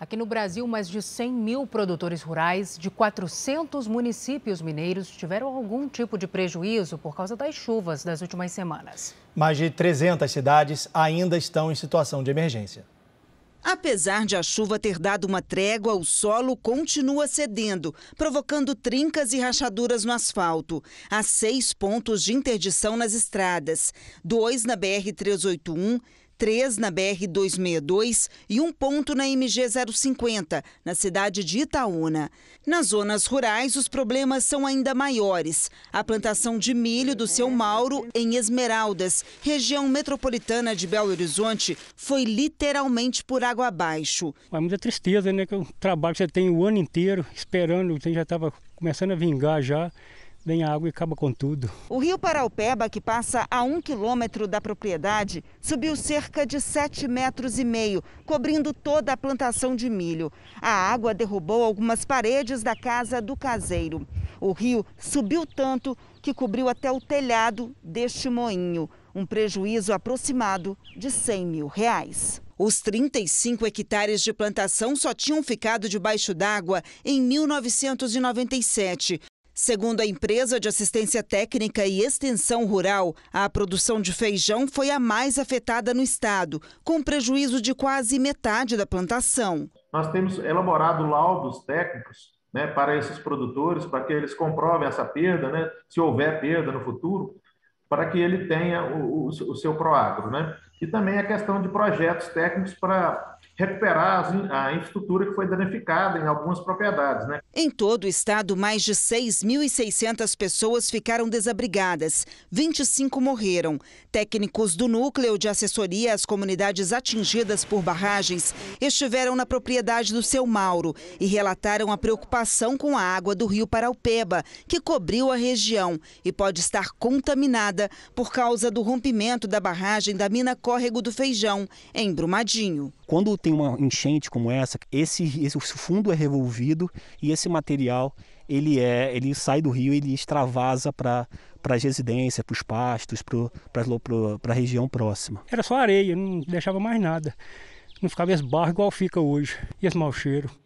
Aqui no Brasil, mais de 100 mil produtores rurais de 400 municípios mineiros tiveram algum tipo de prejuízo por causa das chuvas das últimas semanas. Mais de 300 cidades ainda estão em situação de emergência. Apesar de a chuva ter dado uma trégua, o solo continua cedendo, provocando trincas e rachaduras no asfalto. Há seis pontos de interdição nas estradas: dois na BR-381, três na BR-262 e um ponto na MG-050, na cidade de Itaúna. Nas zonas rurais, os problemas são ainda maiores. A plantação de milho do seu Mauro, em Esmeraldas, região metropolitana de Belo Horizonte, foi literalmente por água abaixo. É muita tristeza, né? Que o é trabalho que você tem o ano inteiro esperando, você já estava começando a vingar já vem a água e acaba com tudo. O rio Paraupeba, que passa a um quilômetro da propriedade, subiu cerca de 7,5 metros e meio, cobrindo toda a plantação de milho. A água derrubou algumas paredes da casa do caseiro. O rio subiu tanto que cobriu até o telhado deste moinho, um prejuízo aproximado de 100 mil reais. Os 35 hectares de plantação só tinham ficado debaixo d'água em 1997, Segundo a empresa de assistência técnica e extensão rural, a produção de feijão foi a mais afetada no estado, com prejuízo de quase metade da plantação. Nós temos elaborado laudos técnicos né, para esses produtores, para que eles comprovem essa perda, né, se houver perda no futuro, para que ele tenha o, o, o seu proagro. Né? E também a questão de projetos técnicos para recuperar a infraestrutura que foi danificada em algumas propriedades. Né? Em todo o estado, mais de 6.600 pessoas ficaram desabrigadas, 25 morreram. Técnicos do Núcleo de Assessoria às Comunidades Atingidas por Barragens estiveram na propriedade do seu Mauro e relataram a preocupação com a água do rio Paraupeba, que cobriu a região e pode estar contaminada por causa do rompimento da barragem da mina Córrego do Feijão, em Brumadinho. Quando tem uma enchente como essa, esse, esse fundo é revolvido e esse material ele é, ele sai do rio, ele extravasa para para as residências, para os pastos, para a região próxima. Era só areia, não deixava mais nada. Não ficava esbarro igual fica hoje. E esse mau cheiro.